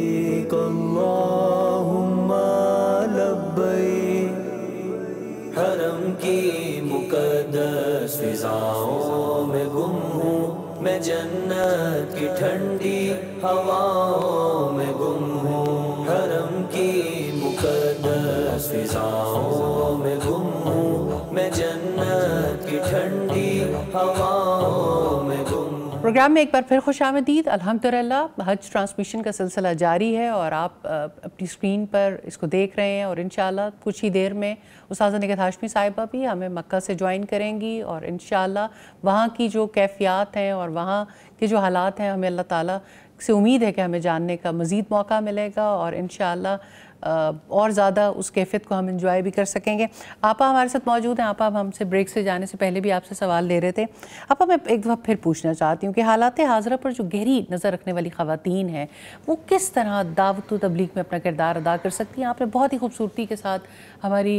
لبيك اللهم لبيك हरम की मुकदस फिजाओं में गुम हूँ मैं जन्नत की ठंडी हवाओं में गुम हूँ हरम की मुकदस फिजाओं में गुम हूँ मैं जन्नत की ठंडी हवा प्रोग्राम में एक बार फिर खुश आमदीद अलहमदिल्ला हज ट्रांसमिशन का सिलसिला जारी है और आप अपनी स्क्रीन पर इसको देख रहे हैं और इन कुछ ही देर में उसाज निगत हाशमी साहिबा भी हमें मक्का से ज्वाइन करेंगी और इन वहाँ की जो कैफियात हैं और वहाँ के जो हालात हैं हमें अल्लाह ताला से उम्मीद है कि हमें जानने का मज़ीद मौका मिलेगा और इन और ज़्यादा उस कैफियत को हम इंजॉय भी कर सकेंगे आपा हमारे साथ मौजूद हैं आपा हमसे ब्रेक से जाने से पहले भी आपसे सवाल ले रहे थे आपा मैं एक दफ़ा फिर पूछना चाहती हूँ कि हालात हाजरा पर जो गहरी नज़र रखने वाली खातन हैं वो किस तरह दावत तबलीग में अपना किरदार अदा कर सकती हैं आपने बहुत ही खूबसूरती के साथ हमारी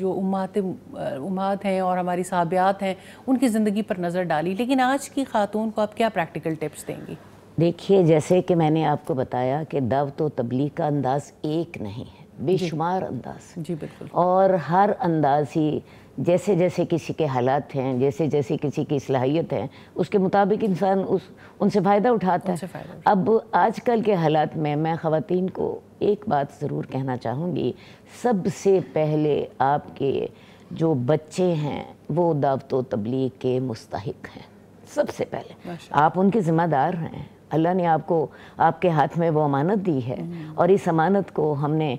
जो उमात उमात हैं और हमारी साबियात हैं उनकी ज़िंदगी पर नज़र डाली लेकिन आज की खातून को आप क्या प्रैक्टिकल टिप्स देंगी देखिए जैसे कि मैंने आपको बताया कि दव तो तबलीग का अंदाज़ एक नहीं है बेशुमार अंदाज जी बिल्कुल और हर अंदाज ही जैसे जैसे किसी के हालात हैं जैसे जैसे किसी की सलाहियत है उसके मुताबिक इंसान उस उनसे फ़ायदा उठाता है अब आजकल के हालात में मैं ख़वान को एक बात ज़रूर कहना चाहूँगी सबसे पहले आपके जो बच्चे हैं वो दावत तो तबलीग के मुस्तक हैं सबसे पहले आप उनके ज़िम्मेदार हैं अल्लाह ने आपको आपके हाथ में वो अमानत दी है और इस अमानत को हमने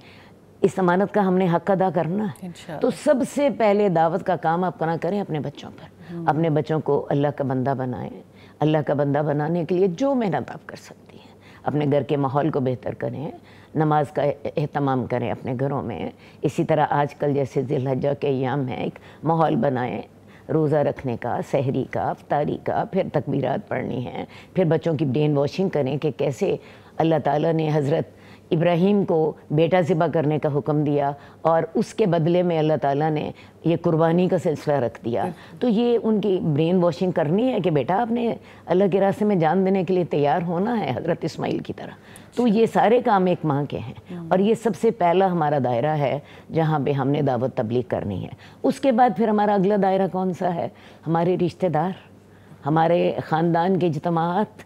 इस अमानत का हमने हक अदा करना है तो सबसे पहले दावत का काम आप ना करें अपने बच्चों पर अपने बच्चों को अल्लाह का बंदा बनाएं अल्लाह का बंदा बनाने के लिए जो मेहनत आप कर सकती हैं अपने घर के माहौल को बेहतर करें नमाज का अहतमाम करें अपने घरों में इसी तरह आजकल जैसे जिलहजा के याम है एक माहौल बनाएं रोज़ा रखने का सहरी का अफ्तारी का फिर तकबीरात पढ़नी है फिर बच्चों की ब्रेन वॉशिंग करें कि कैसे अल्लाह ताला ने हज़रत इब्राहिम को बेटा ज़िबा करने का हुक्म दिया और उसके बदले में अल्लाह ताला ने ये कुर्बानी का सिलसिला रख दिया तो ये उनकी ब्रेन वॉशिंग करनी है कि बेटा आपने अल्लाह के रास्ते में जान देने के लिए तैयार होना है हज़रत इस्माइल की तरह तो ये सारे काम एक माह के हैं हम्म। और ये सबसे पहला हमारा दायरा है जहाँ पे हमने दावत तबलीग करनी है उसके बाद फिर हमारा अगला दायरा कौन सा है हमारे रिश्तेदार हमारे ख़ानदान के इजतमात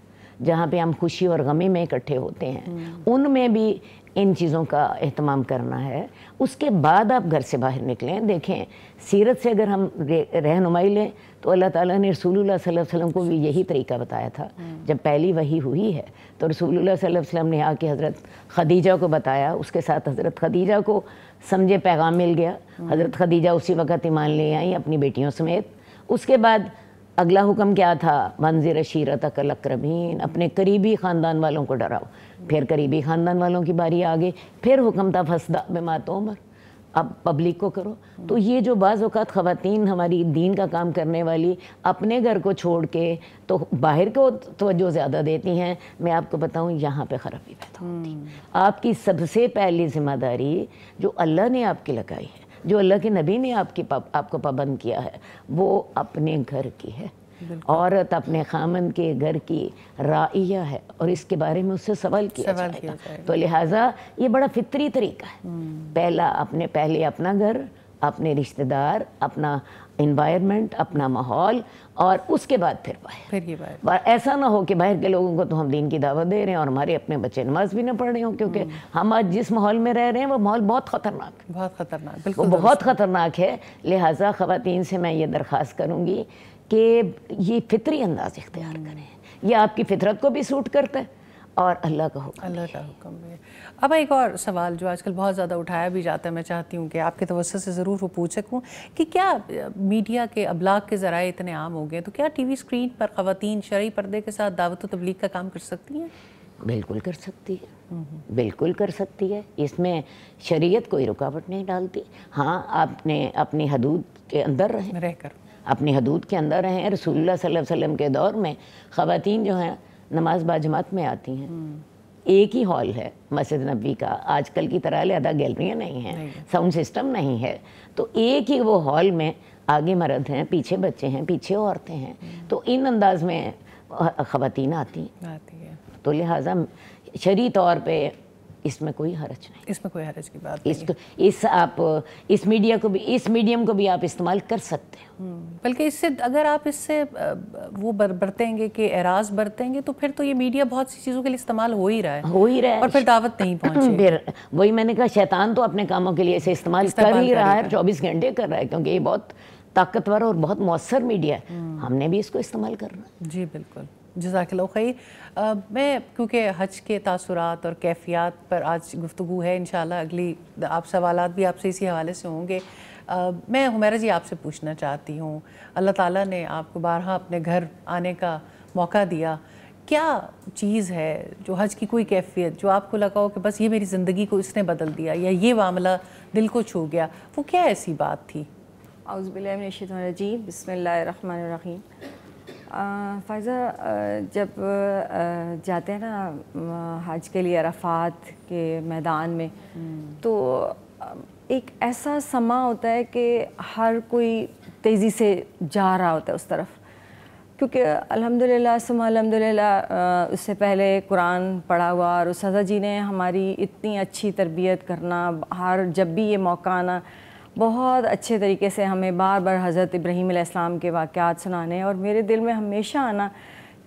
जहाँ पे हम खुशी और गमी में इकट्ठे होते हैं हम्म। उनमें भी इन चीज़ों का अहतमाम करना है उसके बाद आप घर से बाहर निकलें देखें सीरत से अगर हम रहनुमाई लें तो अल्लाह ताला ने रसूलुल्लाह सल्लल्लाहु अलैहि वसल्लम को भी यही तरीका बताया था हम्म। जब पहली वही हुई है तो रसूलुल्लाह सल्लल्लाहु अलैहि वसल्लम ने आके हज़रत खदीजा को बताया उसके साथ हज़रत खदीजा को समझे पैगाम मिल गया हम्म। हज़रत खदीजा उसी वक़्त ईमान ले आई अपनी बेटियों समेत उसके बाद अगला हुक्म क्या था मंजिर शीरत अकल अक्रमीन अपने करीबी ख़ानदान वालों को डराओ फिर करीबी ख़ानदान वालों की बारी आ गई फिर हुक्म था फसदा बेमात उमर अब पब्लिक को करो तो ये जो बाज़त ख़वान हमारी दीन का काम करने वाली अपने घर को छोड़ के तो बाहर को तोज्जो ज़्यादा देती हैं मैं आपको बताऊँ यहाँ पर ख़राबी पैदा होती है हम्म। आपकी सबसे पहली जिम्मेदारी जो अल्लाह ने आपकी लगाई है जो अल्लाह के नबी ने आपकी पाप, आपको पाबंद किया है वो अपने घर की है औरत अपने खामन के घर की राइया है और इसके बारे में उससे सवाल किया सवाल जाएगा।, किया तो लिहाजा ये बड़ा फितरी तरीका है हम्म। पहला अपने पहले अपना घर अपने रिश्तेदार अपना इन्वायरमेंट अपना माहौल और उसके बाद फिर बाहर फिर ये बाहर ऐसा ना हो कि बाहर के लोगों को तो हम दीन की दावत दे रहे हैं और हमारे अपने बच्चे नमाज भी ना पढ़ रहे हो क्योंकि हम्म। हम आज जिस माहौल में रह रहे हैं वो माहौल बहुत ख़तरनाक है बहुत ख़तरनाक बिल्कुल बहुत ख़तरनाक है लिहाजा ख़वान से मैं ये दरख्वास्त करूँगी कि ये फितरी अंदाज इख्तियार हम्म। करें यह आपकी फितरत को भी सूट करता है और अल्लाह का हुक्म अल्लाह का हुक्म है अब एक और सवाल जो आजकल बहुत ज़्यादा उठाया भी जाता है मैं चाहती हूँ कि आपके तवस्त से ज़रूर वो पूछ सकूँ कि क्या मीडिया के अबलाग के ज़रा इतने आम हो गए तो क्या टी वी स्क्रीन पर ख़वान शरा पर्दे के साथ दावत तबलीग का काम कर सकती हैं बिल्कुल कर सकती है हम्म, हम्म। बिल्कुल कर सकती है इसमें शरीयत कोई रुकावट नहीं डालती हाँ आपने अपनी हदूद के अंदर रहें रहकर अपनी हदूद के अंदर रहें रसूलुल्लाह सल्लल्लाहु अलैहि वसल्लम के दौर में ख़वातीन जो हैं नमाज बाजमात में आती हैं एक ही हॉल है मस्जिद नबी का आजकल की तरह ज़्यादा गैलरियाँ नहीं हैं साउंड सिस्टम नहीं है तो एक ही वो हॉल में आगे मर्द हैं पीछे बच्चे हैं पीछे औरतें हैं तो इन अंदाज में ख़वान आती हैं तो लिहाजा शरी तौर पर इसमें कोई हरज नहीं इसमें कोई हरज की बात इस, इसको इस आप इस मीडिया को भी इस मीडियम को भी आप इस्तेमाल कर सकते हो हम्म, बल्कि इससे अगर आप इससे वो बर, बरतेंगे कि एराज बरतेंगे तो फिर तो ये मीडिया बहुत सी चीज़ों के लिए इस्तेमाल हो ही रहा है हो ही रहा है और फिर दावत नहीं पहुँची फिर वही मैंने कहा शैतान तो अपने कामों के लिए इसे इस्तेमाल कर ही रहा है चौबीस घंटे कर रहा है क्योंकि ये बहुत ताकतवर और बहुत मौसर मीडिया है हम्म। हमने भी इसको इस्तेमाल करना जी बिल्कुल जजाकल खैर मैं क्योंकि हज के तासरात और कैफियात पर आज गुफ्तु है इन अगली आप सवाल भी आपसे इसी हवाले से होंगे आ, मैं हमारा जी आपसे पूछना चाहती हूँ अल्लाह ताला ने आपको बारह अपने घर आने का मौका दिया क्या चीज़ है जो हज की कोई कैफियत जो आपको लगा हो कि बस ये मेरी ज़िंदगी को इसने बदल दिया या ये मामला दिल को छू गया वो क्या ऐसी बात थी अउज़बिल्लिमिनशीम बसमीम फ़ायज़ा जब जाते हैं ना हज के लिए अराफात के मैदान में हम्म। तो एक ऐसा समा होता है कि हर कोई तेज़ी से जा रहा होता है उस तरफ क्योंकि अल्हम्दुलिल्लाह सुबह अल्हम्दुलिल्लाह उससे पहले कुरान पढ़ा हुआ और उस जी ने हमारी इतनी अच्छी तरबियत करना हर जब भी ये मौका आना बहुत अच्छे तरीके से हमें बार बार हज़रत इब्राहीम के वाक़ात सुनाने और मेरे दिल में हमेशा आना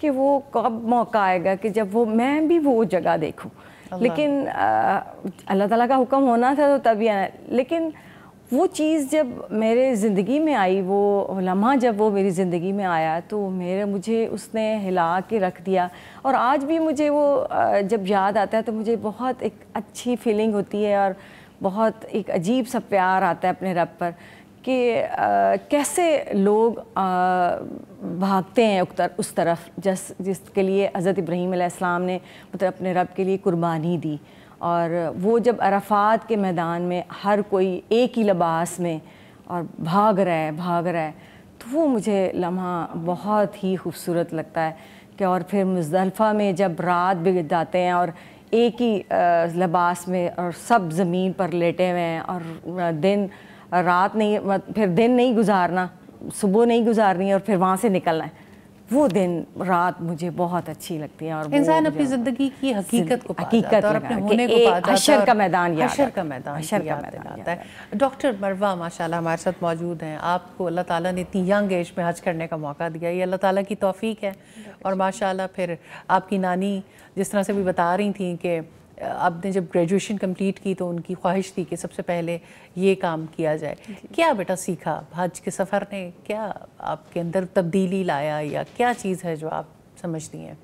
कि वो कब मौका आएगा कि जब वो मैं भी वो जगह देखूँ लेकिन अल्लाह ताला का हुक्म होना था तो तभी आना लेकिन वो चीज़ जब मेरे ज़िंदगी में आई वो लम्हा जब वो मेरी ज़िंदगी में आया तो मेरे मुझे उसने हिला के रख दिया और आज भी मुझे वो जब याद आता है तो मुझे बहुत एक अच्छी फीलिंग होती है और बहुत एक अजीब सा प्यार आता है अपने रब पर कि कैसे लोग आ, भागते हैं उतर, उस तरफ जिस जिसके लिए हज़रत इब्राहीम इस्लाम ने मतलब अपने रब के लिए कुर्बानी दी और वो जब अरफात के मैदान में हर कोई एक ही लबास में और भाग रहा है भाग रहा है तो वो मुझे लम्हा बहुत ही खूबसूरत लगता है कि और फिर मुजदलफ़ा में जब रात बिगड़ जाते हैं और एक ही लिबास में और सब ज़मीन पर लेटे हुए हैं और दिन रात नहीं फिर दिन नहीं गुजारना सुबह नहीं गुजारनी और फिर वहाँ से निकलना है वो दिन रात मुझे बहुत अच्छी लगती है और इंसान अपनी ज़िंदगी की हकीकत को हकीकत और अपने होने को अशर का मैदान अशर का मैदान अशर का मैदान आता है डॉक्टर मरवा माशाल्लाह हमारे साथ मौजूद हैं आपको अल्लाह ताला ने इतनी यंग एज में हज करने का मौका दिया ये अल्लाह ताला की तोफ़ी है और माशाल्लाह फिर आपकी नानी जिस तरह से भी बता रही थी कि आपने जब ग्रेजुएशन कंप्लीट की तो उनकी ख्वाहिश थी कि सबसे पहले ये काम किया जाए क्या बेटा सीखा हज के सफ़र ने क्या आपके अंदर तब्दीली लाया या क्या चीज़ है जो आप समझती हैं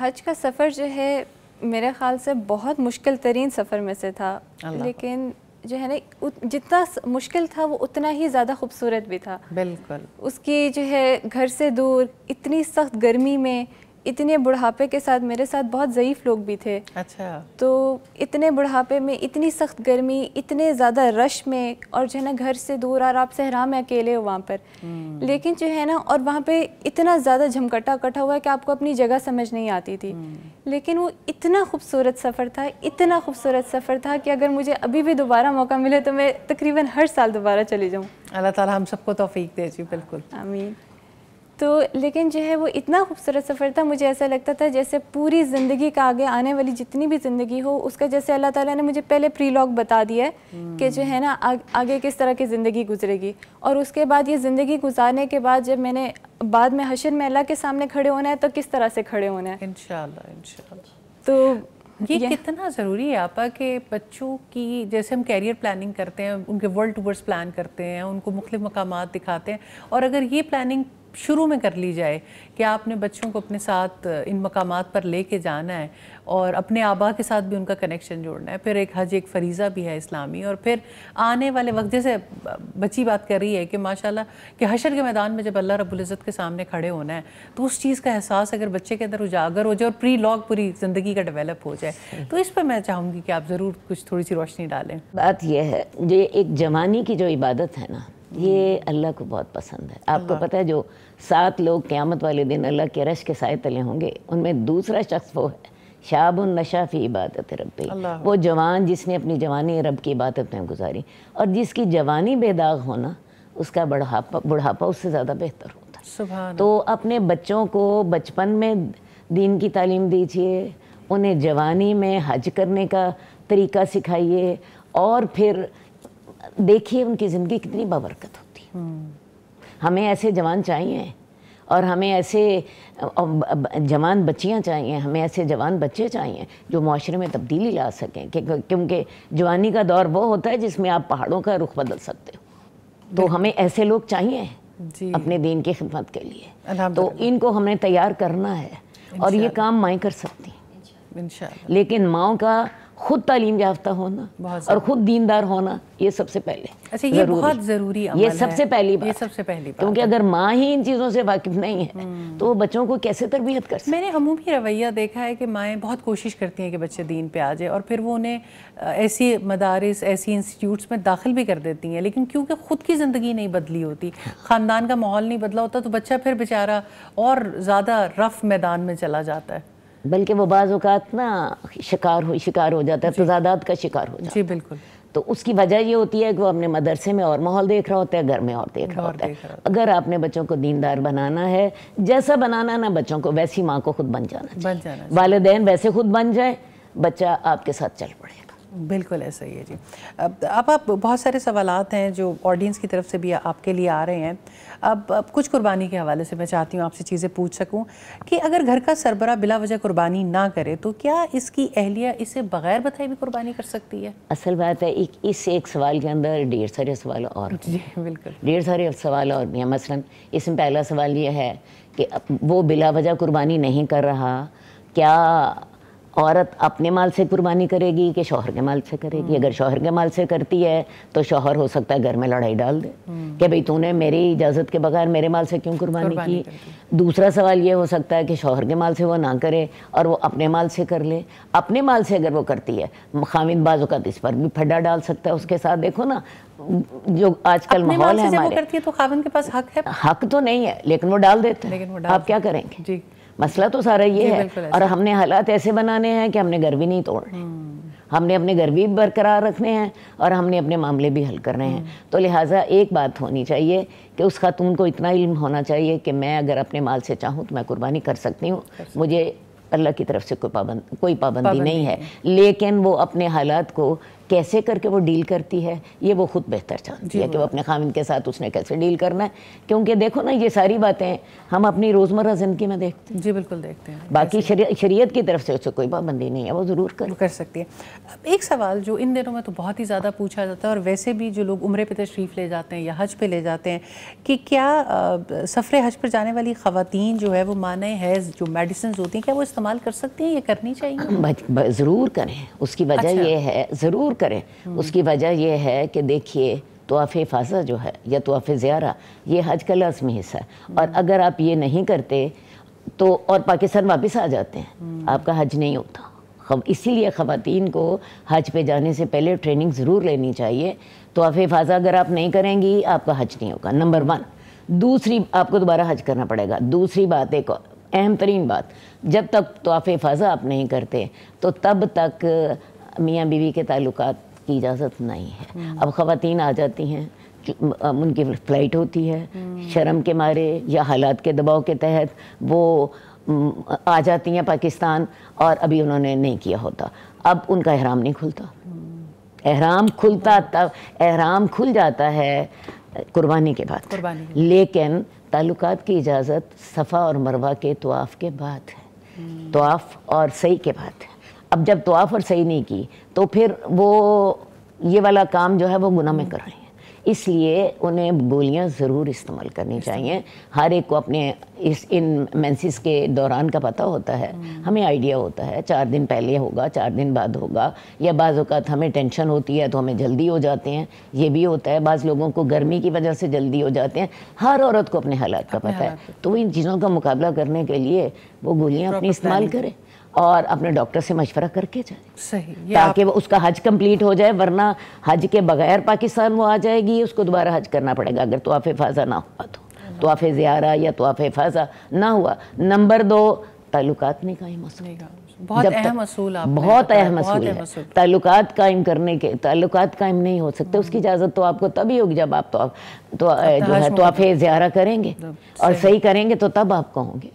हज का सफ़र जो है मेरे ख़्याल से बहुत मुश्किल तरीन सफ़र में से था लेकिन जो है ना जितना मुश्किल था वो उतना ही ज़्यादा खूबसूरत भी था बिल्कुल उसकी जो है घर से दूर इतनी सख्त गर्मी में इतने बुढ़ापे के साथ मेरे साथ बहुत ज़यीफ़ लोग भी थे अच्छा तो इतने बुढ़ापे में इतनी सख्त गर्मी इतने ज़्यादा रश में और जो है ना घर से दूर और आप सहरा में अकेले हो वहाँ पर हम्म। लेकिन जो है ना और वहाँ पे इतना ज़्यादा झमकटा कटा हुआ है कि आपको अपनी जगह समझ नहीं आती थी हम्म। लेकिन वो इतना खूबसूरत सफ़र था इतना खूबसूरत सफ़र था कि अगर मुझे अभी भी दोबारा मौका मिले तो मैं तकरीबन हर साल दोबारा चली जाऊँ अल्लाह ताला हम सबको तोफ़ी दे जी बिल्कुल अमीन तो लेकिन जो है वो इतना खूबसूरत सफ़र था मुझे ऐसा लगता था जैसे पूरी ज़िंदगी का आगे आने वाली जितनी भी ज़िंदगी हो उसका जैसे अल्लाह ताला ने मुझे पहले प्री लॉग बता दिया है हम्म। कि जो है ना आ, आगे किस तरह की ज़िंदगी गुजरेगी और उसके बाद ये ज़िंदगी गुजारने के बाद जब मैंने बाद में हशर में अल्लाह के सामने खड़े होना है तो किस तरह से खड़े होना है इन तो ये, कितना ज़रूरी है आपा कि बच्चों की जैसे हम कैरियर प्लानिंग करते हैं उनके वर्ल्ड टूर्स प्लान करते हैं उनको मुख्तु मकाम दिखाते हैं और अगर ये प्लानिंग शुरू में कर ली जाए कि आपने बच्चों को अपने साथ इन मकाम पर ले कर जाना है और अपने आबा के साथ भी उनका कनेक्शन जोड़ना है फिर एक हज एक फरीज़ा भी है इस्लामी और फिर आने वाले वक्त जैसे बच्ची बात कर रही है कि माशाल्लाह कि हशर के मैदान में जब अल्लाह रबुल्ज़त के सामने खड़े होना है तो उस चीज़ का एहसास अगर बच्चे के अंदर उजागर हो जाए और प्री लॉग पूरी ज़िंदगी का डेवलप हो जाए तो इस पर मैं चाहूँगी कि आप ज़रूर कुछ थोड़ी सी रोशनी डालें बात यह है जो एक जवानी की जो इबादत है ना ये अल्लाह को बहुत पसंद है आपको पता है जो सात लोग क़्यामत वाले दिन अल्लाह के रश के साय तले होंगे उनमें दूसरा शख्स वो है शाब नशा फ़ी इबादत रब वो जवान जिसने अपनी जवानी रब की इबादत में गुजारी और जिसकी जवानी बेदाग होना उसका बढ़ापा बुढ़ापा उससे ज़्यादा बेहतर होता है तो अपने बच्चों को बचपन में दीन की तालीम दीजिए उन्हें जवानी में हज करने का तरीका सिखाइए और फिर देखिए उनकी ज़िंदगी कितनी बाबरकत होती है हमें ऐसे जवान चाहिए और हमें ऐसे जवान बच्चियाँ चाहिए हमें ऐसे जवान बच्चे चाहिए जो माशरे में तब्दीली ला सकें क्योंकि जवानी का दौर वो होता है जिसमें आप पहाड़ों का रुख बदल सकते हो तो हमें ऐसे लोग चाहिए अपने दीन की खिदमत के लिए तो इनको हमें तैयार करना है और ये काम माएँ कर सकती हैं लेकिन माओ का खुद तालीम याफ्ता होना और खुद दीनदार होना ये सबसे पहले अच्छा ये जरूरी। बहुत ज़रूरी ये सबसे पहली बात ये सबसे पहली बात क्योंकि अगर माँ ही इन चीज़ों से वाकिफ नहीं है हम्म। तो वो बच्चों को कैसे तरबियत कर मैंने अमूमी रवैया देखा है कि माएँ बहुत कोशिश करती हैं कि बच्चे दीन पे आ जाए और फिर वो उन्हें ऐसी मदारस ऐसी इंस्टीट्यूट्स में दाखिल भी कर देती हैं लेकिन क्योंकि ख़ुद की ज़िंदगी नहीं बदली होती ख़ानदान का माहौल नहीं बदला होता तो बच्चा फिर बेचारा और ज़्यादा रफ मैदान में चला जाता है बल्कि वो बाज़ अवत ना शिकार हो शिकार हो जाता है तजादात का शिकार हो जाता है बिल्कुल तो उसकी वजह ये होती है कि वो अपने मदरसे में और माहौल देख रहा होता है घर में और देख रहा होता है अगर आपने बच्चों को दीनदार बनाना है जैसा बनाना ना बच्चों को वैसी माँ को खुद बन जाना बन जाना वालदेन वैसे खुद बन जाए बच्चा आपके साथ चल पड़े बिल्कुल ऐसा ही है जी अब अब आप बहुत सारे सवाल हैं जो ऑडियंस की तरफ से भी आपके लिए आ रहे हैं अब अब कुछ कुर्बानी के हवाले से मैं चाहती हूँ आपसे चीज़ें पूछ सकूँ कि अगर घर का सरबरा बिला वजह कुर्बानी ना करे तो क्या इसकी अहलिया इसे बगैर बताए भी कुर्बानी कर सकती है असल बात है एक इस एक सवाल के अंदर डेढ़ सारे सवाल और जी बिल्कुल ढेर सारे सवाल और भी हैं मसलन इसमें पहला सवाल ये है कि वो बिला वजह कुर्बानी नहीं कर रहा क्या औरत अपने माल से कुर्बानी करेगी कि शोहर के माल से करेगी हम्म। अगर शोहर के माल से करती है तो शोहर हो सकता है घर में लड़ाई डाल दे हम्म। कि भाई तूने मेरी इजाज़त के बगैर मेरे माल से क्यों कुर्बानी की दूसरा सवाल ये हो सकता है कि शोहर के माल से वो ना करे और वो अपने माल से कर ले अपने माल से अगर वो करती है खामिद का तो इस पर भी फड्डा डाल सकता है उसके साथ देखो ना जो आजकल माहौल है हमारे तो खाविन के पास हक है हक तो नहीं है लेकिन वो डाल देते हैं आप क्या करेंगे जी मसला तो सारा ये है और हमने हालात ऐसे बनाने हैं कि हमने घर भी नहीं तोड़ने हम्म। हमने अपने घर भी बरकरार रखने हैं और हमने अपने मामले भी हल करने हैं हम्म। तो लिहाजा एक बात होनी चाहिए कि उस खातून को इतना इल्म होना चाहिए कि मैं अगर अपने माल से चाहूँ तो मैं कुर्बानी कर सकती हूँ मुझे अल्लाह की तरफ से कोई पाबंद कोई पाबंदी नहीं है लेकिन वो अपने हालात को कैसे करके वो डील करती है ये वो खुद बेहतर जानती है कि वो अपने खामिन के साथ उसने कैसे डील करना है क्योंकि देखो ना ये सारी बातें हम अपनी रोज़मर्रा ज़िंदगी में देखते हैं जी बिल्कुल देखते हैं बाकी शरीयत की तरफ से उसे कोई पाबंदी नहीं है वो ज़रूर कर कर सकती है एक सवाल जो इन दिनों में तो बहुत ही ज़्यादा पूछा जाता है और वैसे भी जो लोग उम्र पर तशरीफ़ ले जाते हैं या हज पे ले जाते हैं कि क्या सफ़रे हज पर जाने वाली खातन जो है वो माने हैज़ जो मेडिसिन होती हैं क्या वो इस्तेमाल कर सकती हैं ये करनी चाहिए ज़रूर करें उसकी वजह अच्छा। यह है ज़रूर करें हम्म। उसकी वजह यह है कि देखिए तोहफ़ फाजा जो है या तोहफ़ ज़्यारा ये हज का लाजमी हिस्सा है हम्म। और अगर आप ये नहीं करते तो और पाकिस्तान वापस आ जाते हैं हम्म। आपका हज नहीं होता इसीलिए ख़वातीन को हज पे जाने से पहले ट्रेनिंग ज़रूर लेनी चाहिए तोहफ़ फाजा अगर आप नहीं करेंगी आपका हज नहीं होगा नंबर वन दूसरी आपको दोबारा हज करना पड़ेगा दूसरी बात एक अहम तरीन बात जब तक तोहफ़ फ़ाज़ा आप नहीं करते तो तब तक मियाँ बीवी के ताल्लुक की इजाज़त नहीं है हम्म। अब ख़वान आ जाती हैं उनकी फ्लाइट होती है हम्म। शर्म के मारे या हालात के दबाव के तहत वो आ जाती हैं पाकिस्तान और अभी उन्होंने नहीं किया होता अब उनका एहराम नहीं खुलता हम्म। एहराम खुलता तब एहराम खुल जाता है कुर्बानी के बाद लेकिन ताल्लुकात की इजाज़त सफ़ा और मरवा के तोाफ़ के बाद है तोाफ़ और सही के बाद है अब जब तोाफ़ और सही नहीं की तो फिर वो ये वाला काम जो है वो गुनाह में कर रहे हैं इसलिए उन्हें गोलियां ज़रूर इस्तेमाल करनी चाहिए हर एक को अपने इस इन मैंसिस के दौरान का पता होता है हम्म। हमें आइडिया होता है चार दिन पहले होगा चार दिन बाद होगा या बाज़ अवत हमें टेंशन होती है तो हमें जल्दी हो जाते हैं ये भी होता है बाज़ लोगों को गर्मी की वजह से जल्दी हो जाते हैं हर औरत को अपने हालात का पता है तो इन चीज़ों का मुकाबला करने के लिए वो गोलियाँ अपनी इस्तेमाल करें और अपने डॉक्टर से मशवरा करके जाए सही ताकि आप... उसका हज कंप्लीट हो जाए वरना हज के बगैर पाकिस्तान वो आ जाएगी उसको दोबारा हज करना पड़ेगा अगर तो आप फाजा ना हुआ तो, तो आप ज़ियारा या तो आप फाजा ना हुआ नंबर दो ताल्लुकात में कायम मसले बहुत अहम असूल बहुत अहम असूल है ताल्लुकात कायम करने के ताल्लुकात कायम नहीं हो सकते उसकी इजाज़त तो आपको तभी होगी जब आप तो, आप तो, जो है तो आप ज़्यारा करेंगे और सही करेंगे तो तब आपको होंगे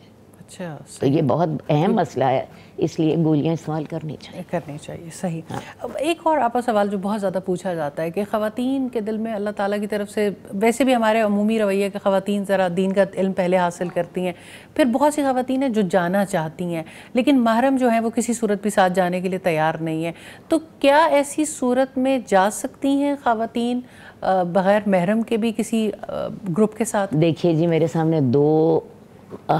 अच्छा तो ये बहुत अहम तो- मसला है इसलिए गोलियां इस्तेमाल करनी चाहिए करनी चाहिए सही हाँ। एक और आपका सवाल जो बहुत ज़्यादा पूछा जाता है कि खातन के दिल में अल्लाह ताला की तरफ से वैसे भी हमारे अमूमी रवैया के खातन ज़रा दीन का इल्म पहले हासिल करती हैं फिर बहुत सी खातन हैं जो जाना चाहती हैं लेकिन महरम जो है वो किसी सूरत भी साथ जाने के लिए तैयार नहीं है तो क्या ऐसी सूरत में जा सकती हैं खातन बग़ैर महरम के भी किसी ग्रुप के साथ देखिए जी मेरे सामने दो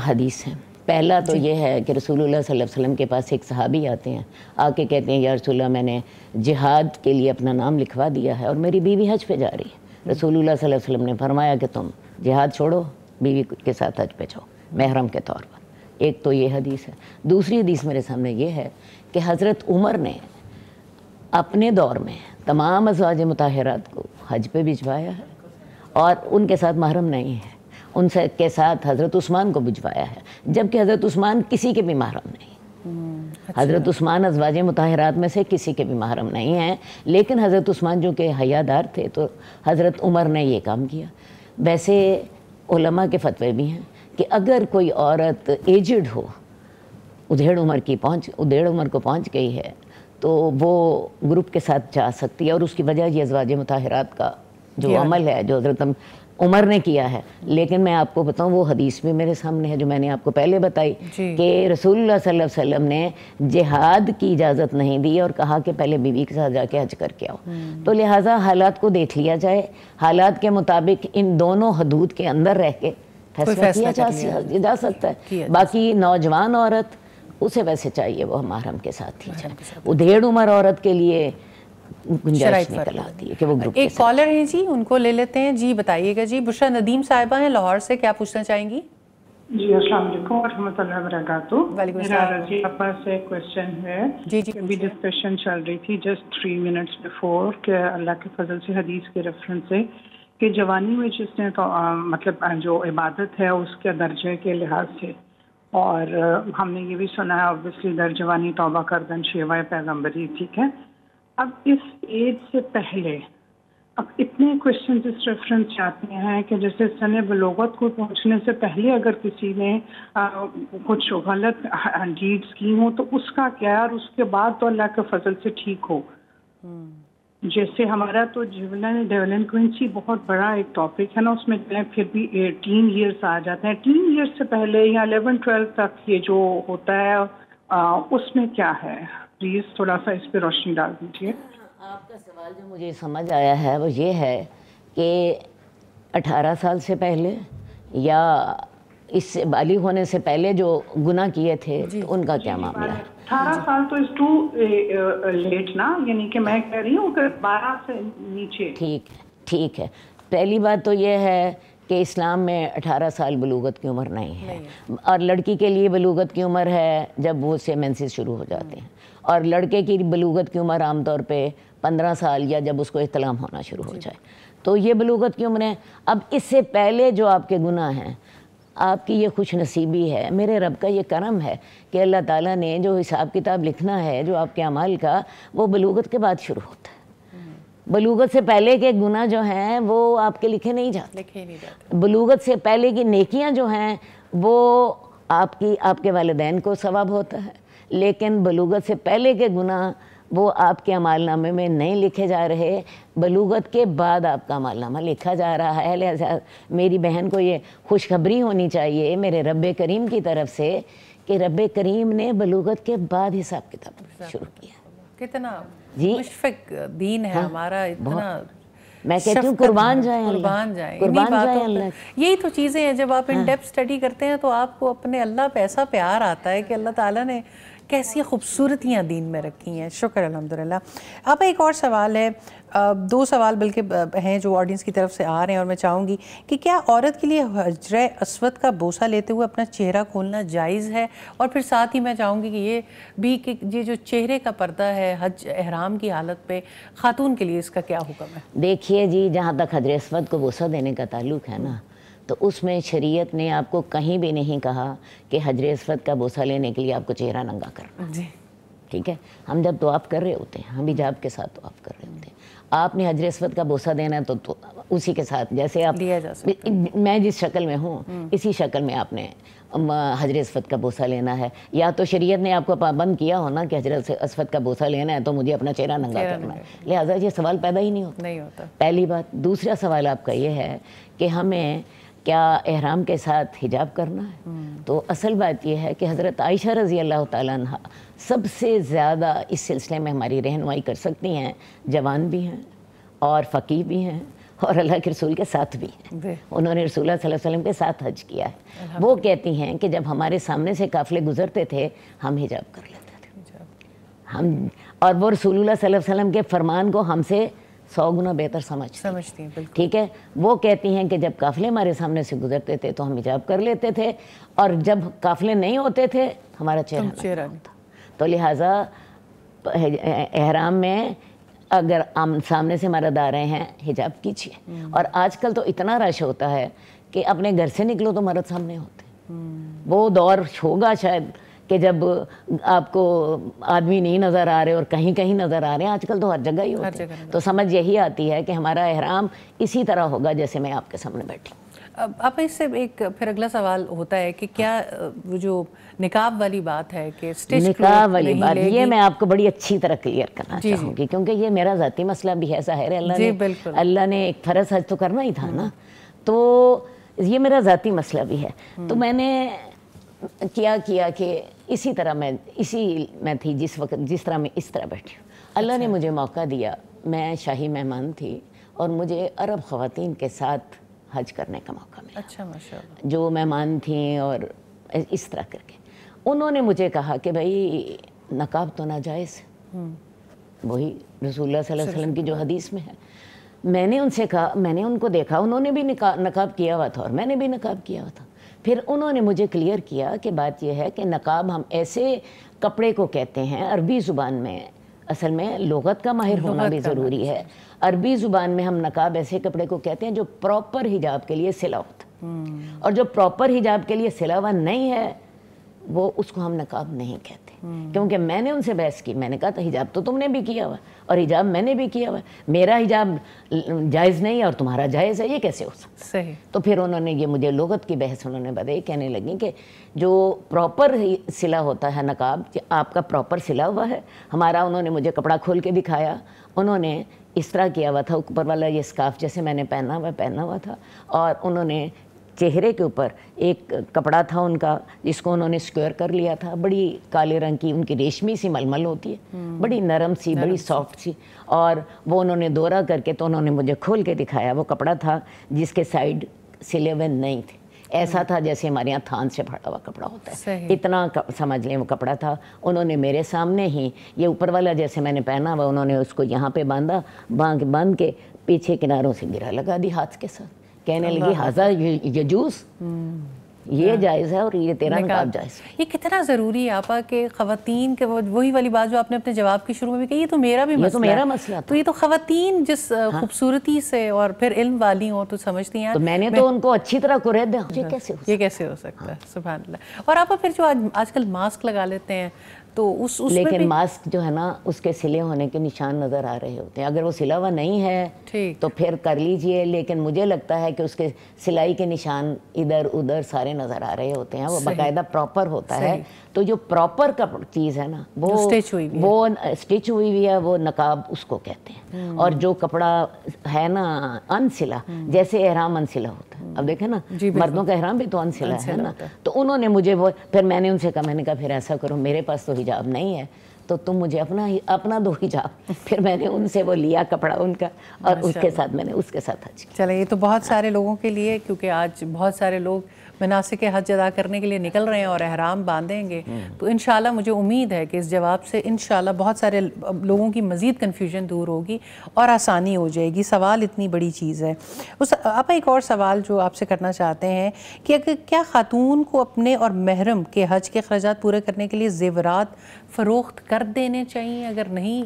हदीस हैं पहला तो ये है कि रसूल सल्लल्लाहु के पास एक सहाबी आते हैं आके कहते हैं या मैंने जिहाद के लिए अपना नाम लिखवा दिया है और मेरी बीवी हज पे जा रही है हम्म। रसूल सल्लल्लाहु ने फरमाया कि तुम जिहाद छोड़ो बीवी के साथ हज पे जाओ महरम के तौर पर एक तो ये हदीस है दूसरी हदीस मेरे सामने ये है कि हज़रत उमर ने अपने दौर में तमाम अजवाज मतहरात को हज पे भिजवाया है और उनके साथ महरम नहीं है उनसे के साथ हज़रत उस्मान को भिजवाया है जबकि हज़रत उस्मान किसी के भी महरम नहीं हम्म, अच्छा। हज़रत उस्मान अजवाज मतहरात में से किसी के भी महरम नहीं हैं लेकिन हज़रत उस्मान जो कि हयादार थे तो हज़रत उमर ने ये काम किया वैसे उलमा के फतवे भी हैं कि अगर कोई औरत एजड हो उधेड़ उम्र की पहुँच उधेड़ उम्र को पहुँच गई है तो वो ग्रुप के साथ जा सकती है और उसकी वजह ये अजवाज मतहरात का जो अमल है जो हजरत उमर ने किया है लेकिन मैं आपको बताऊं वो हदीस भी मेरे सामने है जो मैंने आपको पहले बताई कि रसूल सल्लल्लाहु अलैहि वसल्लम ने जिहाद की इजाज़त नहीं दी और कहा कि पहले बीवी के साथ जाके हज करके आओ हम्म। तो लिहाजा हालात को देख लिया जाए हालात के मुताबिक इन दोनों हदूद के अंदर रह के फैसला किया जा, जा सकता है बाकी नौजवान औरत उसे वैसे चाहिए वो हम के साथ ही उधेड़ उम्र औरत के लिए एक कॉलर हैं जी उनको ले लेते हैं जी बताइएगा जी बुशरा नदीम साहिबा हैं लाहौर से क्या पूछना चाहेंगी जी असलम वरहमल वरकू मेरा रजी से क्वेश्चन है जी जी अभी डिस्कशन चल रही थी जस्ट थ्री मिनट्स बिफोर के अल्लाह के फजल से हदीस के रेफरेंस से कि जवानी में जिसने तो, आ, मतलब जो इबादत है उसके दर्जे के लिहाज से और हमने ये भी सुना है ऑब्वियसली दर जवानी तोबा कर दन शेवा पैगम्बरी ठीक है अब इस एज से पहले अब इतने क्वेश्चन इस रेफरेंस आते हैं कि जैसे सन बलोगत को पहुंचने से पहले अगर किसी ने आ, कुछ गलत डीड्स की हो तो उसका क्या और उसके बाद तो अल्लाह के फजल से ठीक हो हम्म। जैसे हमारा तो जीवन डेवलपमेंसी बहुत बड़ा एक टॉपिक है ना उसमें जो फिर भी एटीन ईयर्स आ जाते हैं टीन ईयर्स से पहले या अलेवन ट्वेल्व तक ये जो होता है उसमें क्या है प्लीज थोड़ा सा इस पर रोशनी डाल दीजिए आपका सवाल जो मुझे समझ आया है वो ये है कि 18 साल से पहले या इससे बाली होने से पहले जो गुना किए थे तो उनका क्या मामला है अठारह साल तो इस टू लेट ना यानी कि मैं कह रही हूँ बारह से नीचे ठीक ठीक है पहली बात तो ये है कि इस्लाम में 18 साल बलूगत की उम्र नहीं है नहीं। और लड़की के लिए बलूगत की उम्र है जब वो से मैंसिस शुरू हो जाते हम्म। हैं और लड़के की बलूगत की उम्र आमतौर पर पंद्रह साल या जब उसको इतलाम होना शुरू हो जाए तो ये बलूगत की उम्र है अब इससे पहले जो आपके गुना हैं आपकी ये खुश नसीबी है मेरे रब का ये करम है कि अल्लाह ताला ने जो हिसाब किताब लिखना है जो आपके अमाल का वो बलूगत के बाद शुरू होता है बलूगत से पहले के गुना जो हैं वो आपके लिखे नहीं जाते लिखे नहीं जाते बलूगत से पहले की नेकियां जो हैं वो आपकी आपके वालदेन को सवाब होता है लेकिन बलूगत से पहले के गुना वो आपके अमालनामे में नहीं लिखे जा रहे बलूगत के बाद आपका अमालनामा लिखा जा रहा है लिहाजा मेरी बहन को ये खुशखबरी होनी चाहिए मेरे रब करीम की तरफ से कि रब करीम ने बलूगत के बाद हिसाब किताब शुरू किया कितना जी मुशफिक दीन है हाँ, हमारा इतना मैं कहती हूँ कुर्बान जाए कुर्बान जाए कुर्बान जाए अल्लाह यही तो चीज़ें हैं जब आप इन डेप्थ स्टडी करते हैं तो आपको अपने अल्लाह पे ऐसा प्यार आता है कि अल्लाह ताला ने कैसी खूबसूरतियाँ दीन में रखी हैं शुक्र अलहमदिल्ला अब एक और सवाल है दो सवाल बल्कि हैं जो ऑडियंस की तरफ से आ रहे हैं और मैं चाहूँगी कि क्या औरत के लिए हजर असवद का बोसा लेते हुए अपना चेहरा खोलना जायज़ है और फिर साथ ही मैं चाहूँगी कि ये भी कि ये जो चेहरे का पर्दा है हज अहराम की हालत पे खातून के लिए इसका क्या हुक्म है देखिए जी जहाँ तक हजर असवद को बोसा देने का ताल्लुक है ना तो उसमें शरीयत ने आपको कहीं भी नहीं कहा कि हजर असवद का बोसा लेने के लिए आपको चेहरा नंगा करना जी ठीक है हम जब तो आप कर रहे होते हैं हम जाप के साथ तो आप कर रहे होते हैं आपने हजर हजरस्वत का बोसा देना तो, तो उसी के साथ जैसे आप दिया जा मैं जिस शक्ल में हूँ हम्म। इसी शक्ल में आपने हजर असफत का बोसा लेना है या तो शरीयत ने आपको पाबंद किया हो ना कि हजरत असफत का बोसा लेना है तो मुझे अपना चेहरा नंगा करना है लिहाजा ये सवाल पैदा ही नहीं होता नहीं होता पहली बात दूसरा सवाल आपका ये है कि हमें क्या अहराम के साथ हिजाब करना है हम्म। तो असल बात यह है कि हज़रत आयशा रज़ी अल्लाह तह सबसे ज़्यादा इस सिलसिले में हमारी रहनमाई कर सकती हैं जवान भी हैं और फ़कीर भी हैं और अल्लाह के रसूल के साथ भी हैं उन्होंने रसूल वसल्लम के साथ हज किया है वो कहती हैं कि जब हमारे सामने से काफ़िले गुजरते थे हम हिजाब कर लेते थे हम और वो रसूलुल्लाह वसल्लम के फरमान को हमसे सौ गुना बेहतर समझ समझती हैं ठीक है वो कहती हैं कि जब काफ़िले हमारे सामने से गुजरते थे तो हम हिजाब कर लेते थे और जब काफ़िले नहीं होते थे हमारा चेहरा तो चेहरा था तो लिहाजा एहराम में अगर आम सामने से हमारा रहे हैं हिजाब कीजिए हम्म। और आजकल तो इतना रश होता है कि अपने घर से निकलो तो मर्द सामने होते हम्म। वो दौर होगा शायद कि जब आपको आदमी नहीं नज़र आ रहे और कहीं कहीं नज़र आ रहे हैं आजकल तो हर जगह ही होते हैं तो समझ यही आती है कि हमारा एहराम इसी तरह होगा जैसे मैं आपके सामने बैठी अब आप इससे एक फिर अगला सवाल होता है कि क्या हाँ। वो जो निकाब वाली बात है कि स्टिच निकाब वाली बात ये मैं आपको बड़ी अच्छी तरह क्लियर करना चाहूँगी क्योंकि ये मेरा ज़ाती मसला भी है जाहिर अल्लाह ने अल्लाह ने एक फ़र्ज हज तो करना ही था ना हम्म। तो ये मेरा ज़ाती मसला भी है हम्म। तो मैंने क्या किया कि इसी तरह मैं इसी मैं थी जिस वक्त जिस तरह मैं इस तरह बैठी हूँ अल्लाह अच्छा। ने मुझे मौका दिया मैं शाही मेहमान थी और मुझे अरब ख़वान के साथ हज करने का मौका मिला अच्छा माशा जो मेहमान थी और इस तरह करके उन्होंने मुझे कहा कि भाई नकाब तो नाजायज़ हम्म। वही रसूल वसम की जो हदीस में है मैंने उनसे कहा मैंने उनको देखा उन्होंने भी नकाब किया हुआ था और मैंने भी नकाब किया हुआ था फिर उन्होंने मुझे क्लियर किया कि बात यह है कि नकाब हम ऐसे कपड़े को कहते हैं अरबी ज़ुबान में असल में लगत का माहिर होना भी ज़रूरी है अरबी ज़ुबान में हम नकाब ऐसे कपड़े को कहते हैं जो प्रॉपर हिजाब के लिए सिला हम्म। और जो प्रॉपर हिजाब के लिए सिला हुआ नहीं है वो उसको हम नकाब नहीं कहते हम्म। क्योंकि मैंने उनसे बहस की मैंने कहा था तो हिजाब तो तुमने भी किया हुआ और हिजाब मैंने भी किया हुआ मेरा हिजाब जायज़ नहीं है और तुम्हारा जायज़ है ये कैसे हो सकता सही तो फिर उन्होंने ये मुझे लोगत की बहस उन्होंने बताई कहने लगी कि जो प्रॉपर सिला होता है नकाब आपका प्रॉपर सिला हुआ है हमारा उन्होंने मुझे कपड़ा खोल के दिखाया उन्होंने इस तरह किया हुआ था ऊपर वाला ये स्काफ जैसे मैंने पहना हुआ पहना हुआ था और उन्होंने चेहरे के ऊपर एक कपड़ा था उनका जिसको उन्होंने स्क्वायर कर लिया था बड़ी काले रंग की उनकी रेशमी सी मलमल होती है हम्म। बड़ी नरम सी नरम बड़ी सॉफ्ट सी और वो उन्होंने दौरा करके तो उन्होंने मुझे खोल के दिखाया वो कपड़ा था जिसके साइड सिले हुए नहीं थे ऐसा था जैसे हमारे यहाँ थान से फटा हुआ कपड़ा होता है इतना समझ लें वो कपड़ा था उन्होंने मेरे सामने ही ये ऊपर वाला जैसे मैंने पहना हुआ उन्होंने उसको यहाँ पे बांधा बांध बांध के पीछे किनारों से गिरा लगा दी हाथ के साथ कहने लगी हाजा यजूस ये हम्म। हाँ। जायज़ है और ये तेरा निकाब जायज़ ये कितना ज़रूरी है आपा के खातन के वही वाली बात जो आपने अपने जवाब के शुरू में भी कही ये तो मेरा भी तो मसला तो मेरा मसला तो ये तो खातन जिस हाँ। खूबसूरती से और फिर इल्म वाली हो तो समझती हैं तो मैंने मैं... तो उनको अच्छी तरह कुरे दिया ये हाँ। कैसे हो सकता है सुबह और आपा फिर जो आज आजकल मास्क लगा लेते हैं तो उस, उस लेकिन मास्क जो है ना उसके सिले होने के निशान नज़र आ रहे होते हैं अगर वो सिला हुआ नहीं है तो फिर कर लीजिए लेकिन मुझे लगता है कि उसके सिलाई के निशान इधर उधर सारे नज़र आ रहे होते हैं वो बाकायदा प्रॉपर होता है तो जो प्रॉपर का चीज़ है ना वो स्टिच हुई वो स्टिच हुई हुई है वो नकाब उसको कहते हैं हम्म। और जो कपड़ा है ना अनसिला हम्म। जैसे एहराम अनसिला होता है अब देखे ना मर्दों का एहराम भी तो अनसिला है ना तो उन्होंने मुझे वो फिर मैंने उनसे कहा मैंने कहा फिर ऐसा करो मेरे पास तो हिजाब नहीं है तो तुम मुझे अपना ही अपना दो हिजाब फिर मैंने उनसे वो लिया कपड़ा उनका और अच्छा। उसके साथ मैंने उसके साथ हज चले ये तो बहुत सारे लोगों के लिए क्योंकि आज बहुत सारे लोग मनासिक हज अदा करने के लिए निकल रहे हैं और अहराम बांधेंगे तो इन मुझे उम्मीद है कि इस जवाब से इन बहुत सारे लोगों की मज़ीद कन्फ्यूजन दूर होगी और आसानी हो जाएगी सवाल इतनी बड़ी चीज़ है उस आप एक और सवाल जो आपसे करना चाहते हैं कि अगर क्या ख़ातून को अपने और महरम के हज के अखराज पूरे करने के लिए जेवरात फ़रोख्त कर देने चाहिए अगर नहीं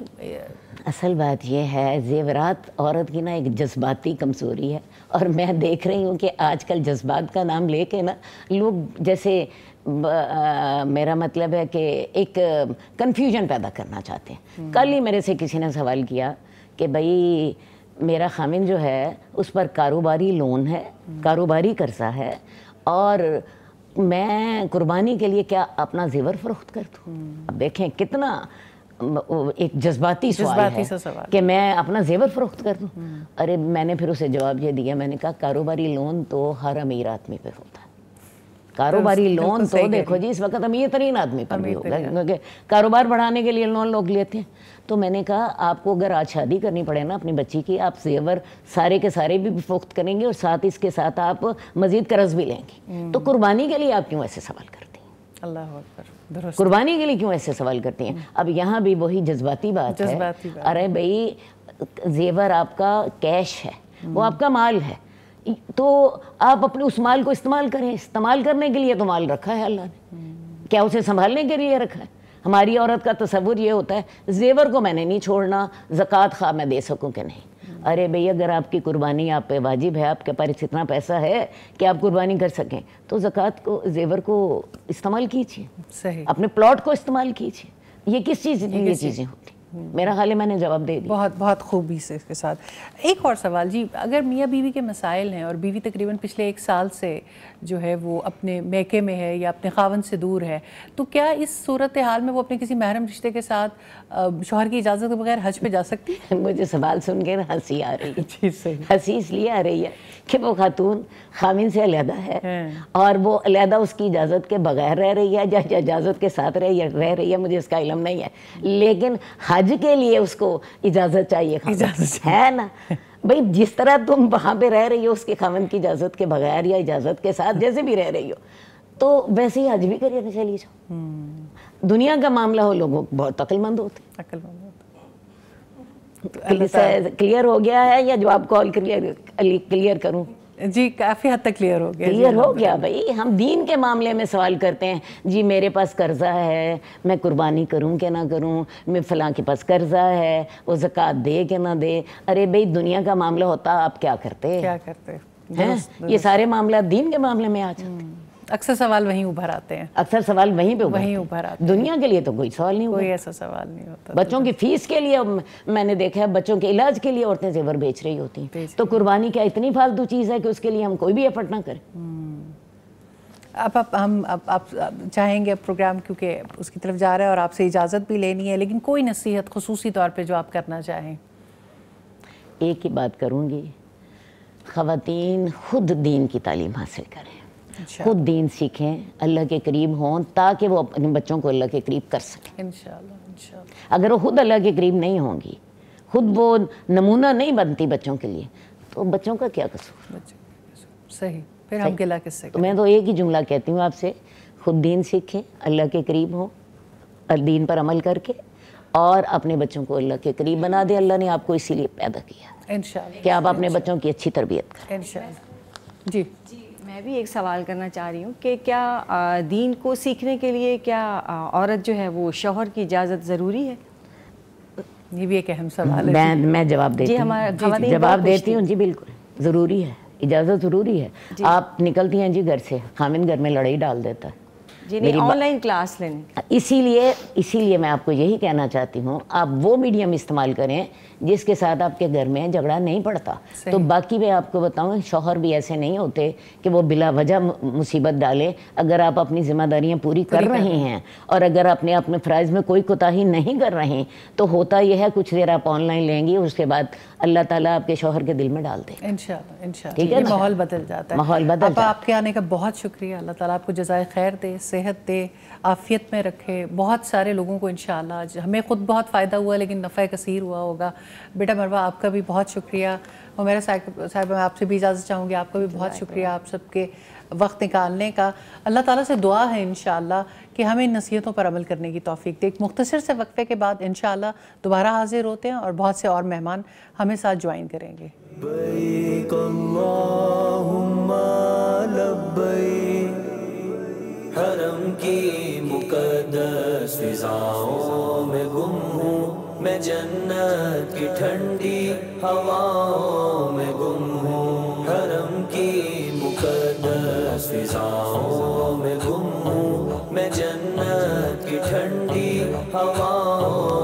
असल बात यह है जेवरात औरत की ना एक जज्बाती कमज़ोरी है और मैं देख रही हूँ कि आजकल जज्बात का नाम लेके ना लोग जैसे आ, मेरा मतलब है कि एक कंफ्यूजन पैदा करना चाहते हैं हम्म। कल ही मेरे से किसी ने सवाल किया कि भाई मेरा खामिन जो है उस पर कारोबारी लोन है हम्म। कारोबारी कर्जा है और मैं कुर्बानी के लिए क्या अपना जेवर फरोख्त कर दूँ हम्म। अब देखें कितना एक जज्बाती सवाल है कि मैं अपना जेवर फरोख्त कर दूँ अरे मैंने फिर उसे जवाब ये दिया मैंने कहा कारोबारी लोन तो हर अमीर आदमी पे होता है कारोबारी तो लोन तो, देखो जी इस वक्त अमीर तरीन आदमी पर भी होगा क्योंकि कारोबार बढ़ाने के लिए लोन लोग लेते हैं तो मैंने कहा आपको अगर आज शादी करनी पड़े ना अपनी बच्ची की आप जेवर सारे के सारे भी फोख्त करेंगे और साथ इसके साथ आप मजीद कर्ज भी लेंगे हम्म। तो कुर्बानी के लिए आप क्यों ऐसे सवाल करते अल्लाह कुर्बानी के लिए क्यों ऐसे सवाल करती हैं अब यहाँ भी वही जज्बाती बात है अरे भाई जेवर आपका कैश है वो हम्म। आपका माल है तो आप अपने उस माल को इस्तेमाल करें इस्तेमाल करने के लिए तो माल रखा है अल्लाह ने हम्म। क्या उसे संभालने के लिए रखा है हमारी औरत का तस्वुर ये होता है जेवर को मैंने नहीं छोड़ना ज़क़़त खा मैं दे सकूँ कि नहीं अरे भैया अगर आपकी कुर्बानी आप पे वाजिब है आपके पास इतना पैसा है कि आप कुर्बानी कर सकें तो ज़क़़त को जेवर को इस्तेमाल कीजिए सही अपने प्लॉट को इस्तेमाल कीजिए ये किस चीज़ ये चीज़ें होती मेरा ख्याल है मैंने जवाब दे दिया बहुत बहुत खूबी से इसके साथ एक और सवाल जी अगर मियाँ बीवी के मसाइल हैं और बीवी तकरीबन पिछले एक साल से जो है वो अपने मैके में है या अपने खावन से दूर है तो क्या इस सूरत हाल में वो अपने किसी महरम रिश्ते के साथ शोहर की इजाज़त के बगैर हज पे जा सकती है मुझे सवाल सुन के ना हंसी आ रही है हंसी इसलिए आ रही है कि वो खातून खामिन से अलहदा है और वो अलहदा उसकी इजाज़त के बगैर रह रही है या इजाज़त के साथ रह रही है मुझे इसका इलम नहीं है लेकिन हज आज के लिए उसको इजाज़त चाहिए इजाज़त है ना भाई जिस तरह तुम वहां पे रह रही हो उसके खामन की इजाज़त के बगैर या इजाज़त के साथ जैसे भी रह रही हो तो वैसे ही आज भी करियर करके चली जाओ दुनिया का मामला हो लोगों बहुत अकलमंद होते क्लियर तो हो गया है या जो आप कॉल क्लियर क्लियर करूँ जी काफ़ी हद तक क्लियर हो गया क्लियर हो गया भाई हम दीन के मामले में सवाल करते हैं जी मेरे पास कर्ज़ा है मैं कुर्बानी करूं क्या ना करूं मैं फलां के पास कर्ज़ा है वो जक़ात दे के ना दे अरे भाई दुनिया का मामला होता आप क्या करते क्या करते हैं ये सारे मामला दीन के मामले में आ जाते हैं हम्म। अक्सर सवाल वहीं उभर आते हैं अक्सर सवाल वहीं पे वहीं उभर आते दुनिया के लिए तो कोई सवाल नहीं कोई ऐसा सवाल नहीं होता बच्चों की फीस के लिए मैंने देखा है बच्चों के इलाज के लिए औरतें जेवर बेच रही होती हैं तो कुर्बानी क्या इतनी फालतू चीज़ है कि उसके लिए हम कोई भी एफर्ट ना करें हम्म। अब आप हम अब आप चाहेंगे अब प्रोग्राम क्योंकि उसकी तरफ जा रहे हैं और आपसे इजाज़त भी लेनी है लेकिन कोई नसीहत खसूसी तौर पर जो आप करना चाहें एक ही बात करूँगी ख़वातीन ख़ुद दीन की तालीम हासिल करें अच्छा। खुद दीन सीखें अल्लाह के करीब हों ताकि वो अपने बच्चों को अल्लाह के करीब कर सकें अगर वो खुद अल्लाह के करीब नहीं होंगी खुद वो नमूना नहीं बनती बच्चों के लिए तो बच्चों का क्या कसूर सही फिर सही। हम गिला किससे तो मैं तो एक ही जुमला कहती हूँ आपसे खुद दीन सीखें अल्लाह के करीब हों और दीन पर अमल करके और अपने बच्चों को अल्लाह के करीब बना दे अल्लाह ने आपको इसीलिए पैदा किया कि आप अपने बच्चों की अच्छी तरबियत करें जी मैं भी एक सवाल करना चाह रही हूँ कि क्या दीन को सीखने के लिए क्या औरत जो है वो शोहर की इजाज़त ज़रूरी है ये भी एक अहम सवाल है मैं मैं जवाब देती हूँ जवाब देती हूँ जी बिल्कुल ज़रूरी है इजाज़त ज़रूरी है आप निकलती हैं जी घर से खामिन घर में लड़ाई डाल देता है जिन्हें ऑनलाइन क्लास लेनी इसीलिए इसीलिए मैं आपको यही कहना चाहती हूँ आप वो मीडियम इस्तेमाल करें जिसके साथ आपके घर में झगड़ा नहीं पड़ता तो बाकी मैं आपको बताऊँ शोहर भी ऐसे नहीं होते कि वो बिला वजह मुसीबत डालें अगर आप अपनी जिम्मेदारियाँ पूरी कर रहे हैं और अगर आपने अपने फ्राइज़ में कोई कोताही नहीं कर रहे तो होता यह है कुछ देर आप ऑनलाइन लेंगी उसके बाद अल्लाह ताला आपके शोहर के दिल में डाल दे ठीक है माहौल बदल जाता है माहौल बदल जाता है आपके आने का बहुत शुक्रिया अल्लाह ताला आपको जजाय खैर दे सेहत दे आफियत में रखे बहुत सारे लोगों को इंशाल्लाह हमें खुद बहुत फ़ायदा हुआ लेकिन नफ़ा कसीर हुआ होगा बेटा मरवा आपका भी बहुत शुक्रिया और मेरा साहब मैं आपसे भी इजाज़त चाहूँगी आपका भी बहुत शुक्रिया आप सबके वक्त निकालने का अल्लाह ताला से दुआ है इन कि हमें इन नसीहतों पर अमल करने की तोफ़ी दे एक मुख्तर से वक्फे के बाद इन दोबारा हाजिर होते हैं और बहुत से और मेहमान हमें साथ ज्वाइन करेंगे मैं जन्नत की ठंडी हवाओं में गुम हूँ फिजाओं में घूमूं मैं जन्नत की ठंडी हवाओं